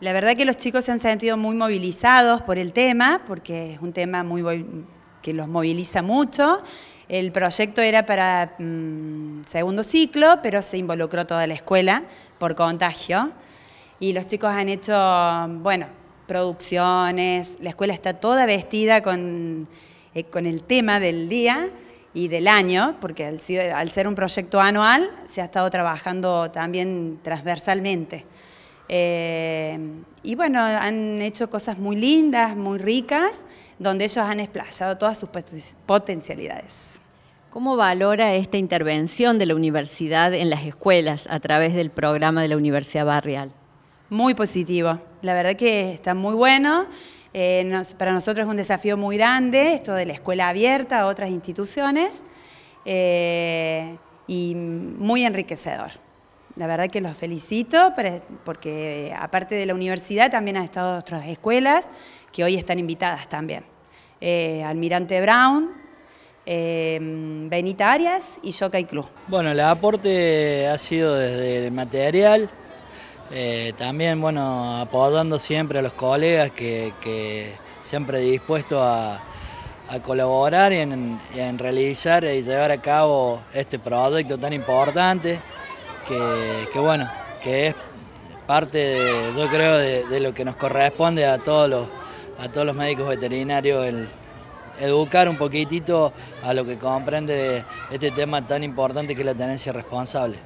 La verdad que los chicos se han sentido muy movilizados por el tema, porque es un tema muy que los moviliza mucho. El proyecto era para mm, segundo ciclo, pero se involucró toda la escuela por contagio. Y los chicos han hecho, bueno, producciones, la escuela está toda vestida con, eh, con el tema del día y del año, porque al ser un proyecto anual se ha estado trabajando también transversalmente. Eh, y bueno, han hecho cosas muy lindas, muy ricas, donde ellos han explayado todas sus potencialidades. ¿Cómo valora esta intervención de la universidad en las escuelas a través del programa de la Universidad Barrial? Muy positivo, la verdad que está muy bueno. Eh, para nosotros es un desafío muy grande esto de la escuela abierta a otras instituciones eh, y muy enriquecedor la verdad que los felicito porque eh, aparte de la universidad también han estado otras escuelas que hoy están invitadas también. Eh, Almirante Brown, eh, Benita Arias y Jockey Club. Bueno, el aporte ha sido desde el material, también bueno, apoyando siempre a los colegas que, siempre dispuestos a, colaborar en, en realizar y llevar a cabo este proyecto tan importante que, bueno, que es parte, yo creo, de, lo que nos corresponde a todos los, a todos los médicos veterinarios el educar un poquitito a lo que comprende este tema tan importante que es la tenencia responsable.